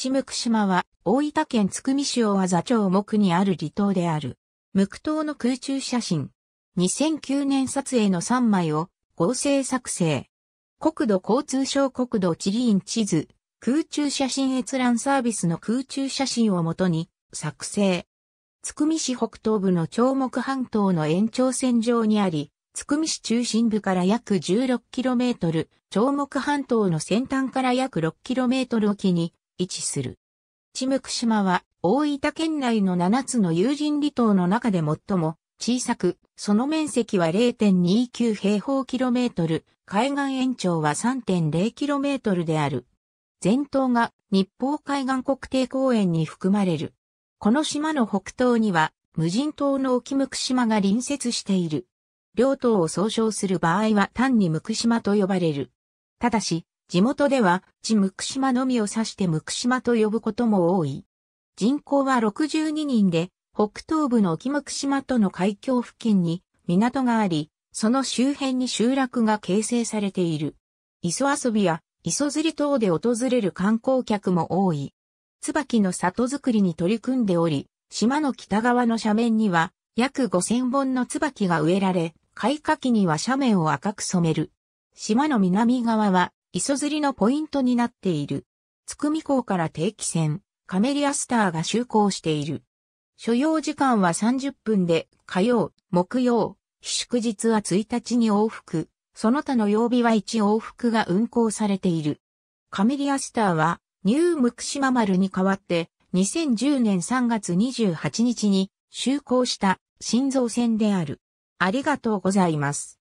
チムク島は大分県津久見市大和町目にある離島である。無ク島の空中写真。2009年撮影の3枚を合成作成。国土交通省国土地理院地図、空中写真閲覧サービスの空中写真をもとに作成。津久見市北東部の長木半島の延長線上にあり、津久見市中心部から約 16km、長木半島の先端から約 6km 沖に、位置する。チムク島は大分県内の7つの有人離島の中で最も小さく、その面積は0.29平方キロメートル、海岸延長は3.0キロメートルである。全島が日報海岸国定公園に含まれる。この島の北東には無人島の沖ク島が隣接している。両島を総称する場合は単にク島と呼ばれる。ただし、地元では、地ムクシマのみを指してムクシマと呼ぶことも多い。人口は62人で、北東部の沖ムクシマとの海峡付近に港があり、その周辺に集落が形成されている。磯遊びや磯釣り等で訪れる観光客も多い。椿の里づくりに取り組んでおり、島の北側の斜面には約5000本の椿が植えられ、開花期には斜面を赤く染める。島の南側は磯釣りのポイントになっている。つくみ港から定期船、カメリアスターが就航している。所要時間は30分で、火曜、木曜、祝日は1日に往復、その他の曜日は1往復が運航されている。カメリアスターは、ニュームクシマ丸に代わって、2010年3月28日に就航した新造船である。ありがとうございます。